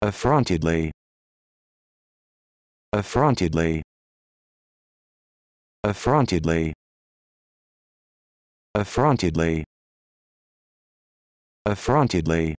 affrontedly affrontedly affrontedly affrontedly affrontedly